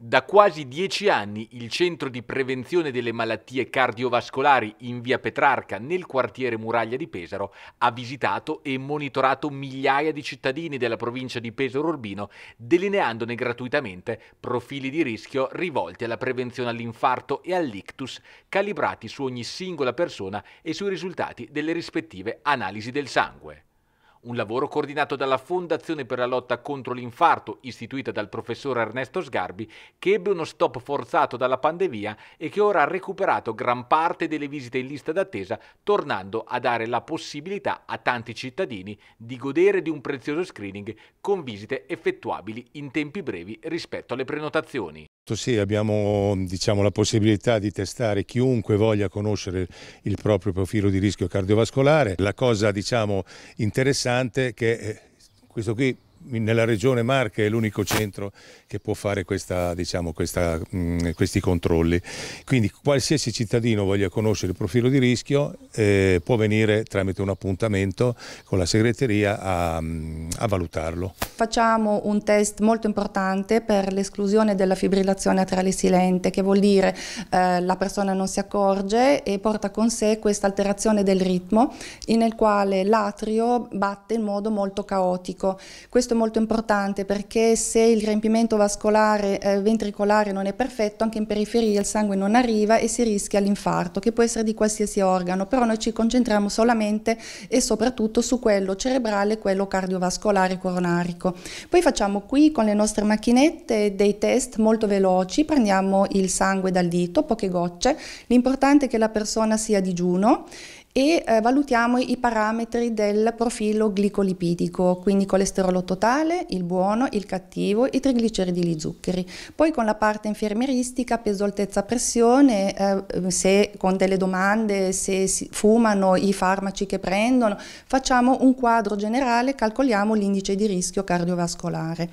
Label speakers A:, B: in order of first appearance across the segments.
A: Da quasi dieci anni il centro di prevenzione delle malattie cardiovascolari in via Petrarca nel quartiere Muraglia di Pesaro ha visitato e monitorato migliaia di cittadini della provincia di Pesaro Urbino, delineandone gratuitamente profili di rischio rivolti alla prevenzione all'infarto e all'ictus, calibrati su ogni singola persona e sui risultati delle rispettive analisi del sangue. Un lavoro coordinato dalla Fondazione per la lotta contro l'infarto, istituita dal professor Ernesto Sgarbi, che ebbe uno stop forzato dalla pandemia e che ora ha recuperato gran parte delle visite in lista d'attesa, tornando a dare la possibilità a tanti cittadini di godere di un prezioso screening con visite effettuabili in tempi brevi rispetto alle prenotazioni.
B: Certo, sì, abbiamo diciamo, la possibilità di testare chiunque voglia conoscere il proprio profilo di rischio cardiovascolare. La cosa diciamo, interessante è che eh, questo qui nella regione Marche è l'unico centro che può fare questa, diciamo, questa, mh, mm, questi controlli. Quindi qualsiasi cittadino voglia conoscere il profilo di rischio eh, può venire tramite un appuntamento con la segreteria a, mm, a valutarlo.
C: Facciamo un test molto importante per l'esclusione della fibrillazione atriale silente, che vuol dire eh, la persona non si accorge e porta con sé questa alterazione del ritmo nel quale l'atrio batte in modo molto caotico. Questo molto importante perché se il riempimento vascolare eh, ventricolare non è perfetto, anche in periferia il sangue non arriva e si rischia l'infarto, che può essere di qualsiasi organo, però noi ci concentriamo solamente e soprattutto su quello cerebrale e quello cardiovascolare coronarico. Poi facciamo qui con le nostre macchinette dei test molto veloci, prendiamo il sangue dal dito, poche gocce, l'importante è che la persona sia a digiuno e eh, valutiamo i parametri del profilo glicolipidico, quindi colesterolo totale, il buono, il cattivo, i trigliceridi, gli zuccheri. Poi con la parte infermieristica, peso, altezza, pressione, eh, se con delle domande, se si fumano i farmaci che prendono, facciamo un quadro generale, calcoliamo l'indice di rischio cardiovascolare.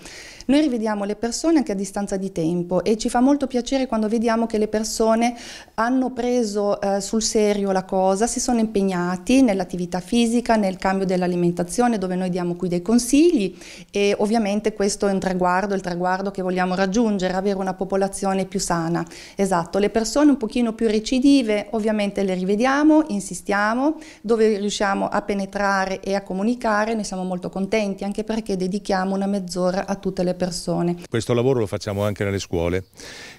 C: Noi rivediamo le persone anche a distanza di tempo e ci fa molto piacere quando vediamo che le persone hanno preso eh, sul serio la cosa, si sono impegnati nell'attività fisica, nel cambio dell'alimentazione dove noi diamo qui dei consigli e ovviamente questo è un traguardo, il traguardo che vogliamo raggiungere, avere una popolazione più sana. Esatto, le persone un pochino più recidive ovviamente le rivediamo, insistiamo, dove riusciamo a penetrare e a comunicare ne siamo molto contenti anche perché dedichiamo una mezz'ora a tutte le persone.
B: Questo lavoro lo facciamo anche nelle scuole,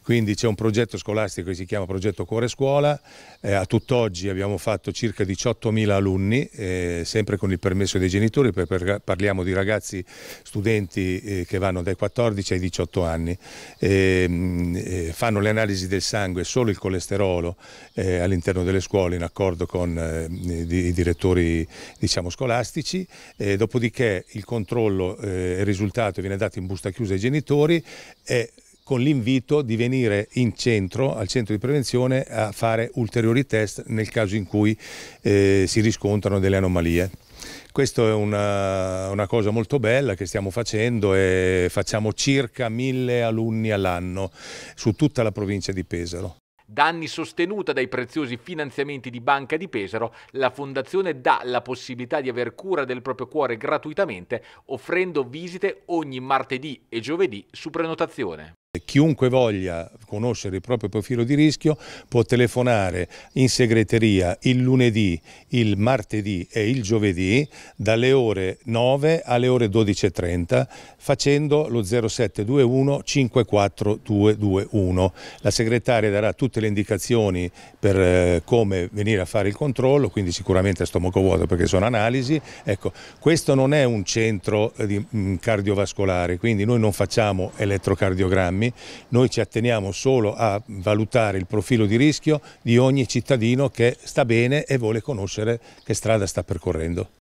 B: quindi c'è un progetto scolastico che si chiama Progetto Cuore Scuola, eh, a tutt'oggi abbiamo fatto circa circa 18.000 alunni, eh, sempre con il permesso dei genitori, perché parliamo di ragazzi studenti eh, che vanno dai 14 ai 18 anni, ehm, eh, fanno le analisi del sangue, solo il colesterolo eh, all'interno delle scuole in accordo con eh, i direttori diciamo, scolastici, eh, dopodiché il controllo e il risultato viene dato in busta chiusa ai genitori e con l'invito di venire in centro, al centro di prevenzione, a fare ulteriori test nel caso in cui eh, si riscontrano delle anomalie. Questa è una, una, cosa molto bella che stiamo facendo e facciamo circa mille alunni all'anno su tutta la provincia di Pesaro.
A: Da anni sostenuta dai preziosi finanziamenti di Banca di Pesaro, la Fondazione dà la possibilità di aver cura del proprio cuore gratuitamente, offrendo visite ogni martedì e giovedì su prenotazione.
B: Chiunque voglia conoscere il proprio profilo di rischio può telefonare in segreteria il lunedì, il martedì e il giovedì dalle ore 9 alle ore 12.30 facendo lo 0721 54221. La segretaria darà tutte le indicazioni per eh, come venire a fare il controllo, quindi sicuramente a stomaco vuoto perché sono analisi. Ecco, questo non è un centro eh, mm, cardiovascolare, quindi noi non facciamo elettrocardiogrammi anni, noi ci atteniamo solo a valutare il profilo di rischio di ogni cittadino che sta bene e vuole conoscere che strada sta percorrendo.